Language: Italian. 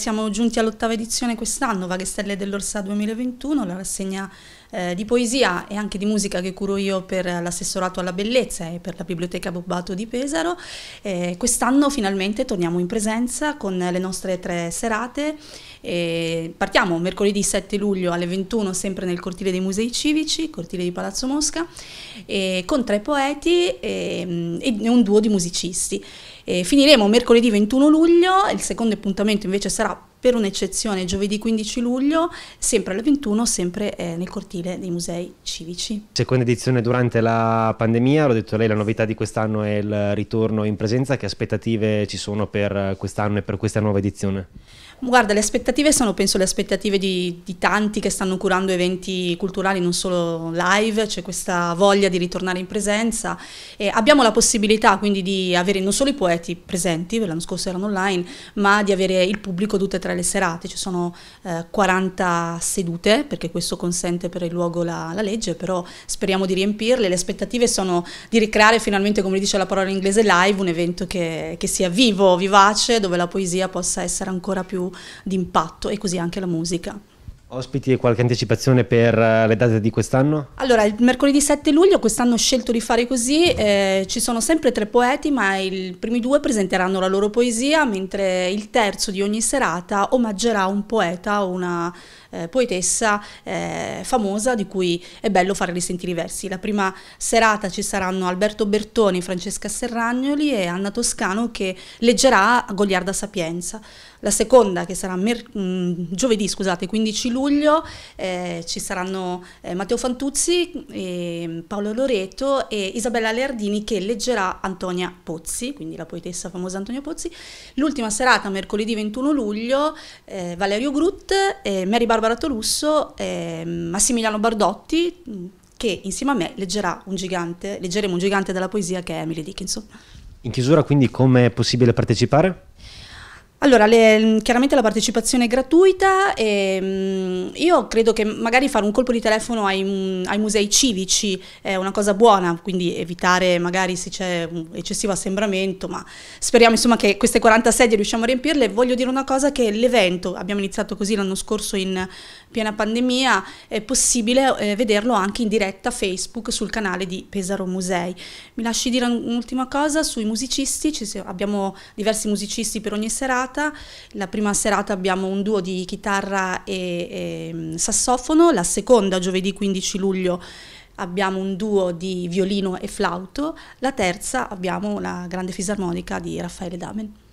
Siamo giunti all'ottava edizione quest'anno, Vaghe Stelle dell'Orsa 2021, la rassegna eh, di poesia e anche di musica che curo io per l'assessorato alla bellezza e per la biblioteca Bobbato di Pesaro. Eh, Quest'anno finalmente torniamo in presenza con le nostre tre serate. Eh, partiamo mercoledì 7 luglio alle 21 sempre nel cortile dei musei civici, cortile di Palazzo Mosca, eh, con tre poeti e, mm, e un duo di musicisti. Eh, finiremo mercoledì 21 luglio, il secondo appuntamento invece sarà per un'eccezione giovedì 15 luglio, sempre alle 21, sempre eh, nel cortile dei musei civici. Seconda edizione durante la pandemia, l'ho detto lei, la novità di quest'anno è il ritorno in presenza, che aspettative ci sono per quest'anno e per questa nuova edizione? Guarda, le aspettative sono penso le aspettative di, di tanti che stanno curando eventi culturali, non solo live, c'è questa voglia di ritornare in presenza e abbiamo la possibilità quindi di avere non solo i poeti presenti, l'anno scorso erano online, ma di avere il pubblico tutte e tre tra le serate, ci sono eh, 40 sedute perché questo consente per il luogo la, la, legge, però speriamo di riempirle, le aspettative sono di ricreare finalmente, come dice la parola in inglese, live, un evento che, che sia vivo, vivace, dove la poesia possa essere ancora più d'impatto e così anche la musica. Ospiti e qualche anticipazione per eh, le date di quest'anno? Allora, il mercoledì 7 luglio quest'anno ho scelto di fare così, eh, ci sono sempre tre poeti ma i primi due presenteranno la loro poesia mentre il terzo di ogni serata omaggerà un poeta o una eh, poetessa eh, famosa di cui è bello fare risentire i versi. La prima serata ci saranno Alberto Bertoni, Francesca Serragnoli e Anna Toscano che leggerà Goliarda Sapienza. La seconda che sarà mm, giovedì, scusate, 15 luglio luglio eh, ci saranno eh, Matteo Fantuzzi, eh, Paolo Loreto e Isabella Leardini che leggerà Antonia Pozzi, quindi la poetessa famosa Antonia Pozzi. L'ultima serata, mercoledì 21 luglio, eh, Valerio Grut, Mary Barbara Tolusso, Massimiliano Bardotti che insieme a me leggerà un gigante, leggeremo un gigante della poesia che è Emily Dickinson. In chiusura quindi come è possibile partecipare? Allora, le, mm, chiaramente la partecipazione è gratuita e mm, io credo che magari fare un colpo di telefono ai, mm, ai musei civici è una cosa buona, quindi evitare magari se c'è un eccessivo assembramento, ma speriamo insomma che queste 40 sedie riusciamo a riempirle. Voglio dire una cosa che l'evento, abbiamo iniziato così l'anno scorso in piena pandemia, è possibile eh, vederlo anche in diretta Facebook sul canale di Pesaro Musei. Mi lasci dire un'ultima cosa sui musicisti, abbiamo diversi musicisti per ogni serata serata. La prima serata abbiamo un duo di chitarra e, e mm, sassofono, la seconda giovedì 15 luglio abbiamo un duo di violino e flauto, la terza abbiamo la grande fisarmonica di Raffaele Damen.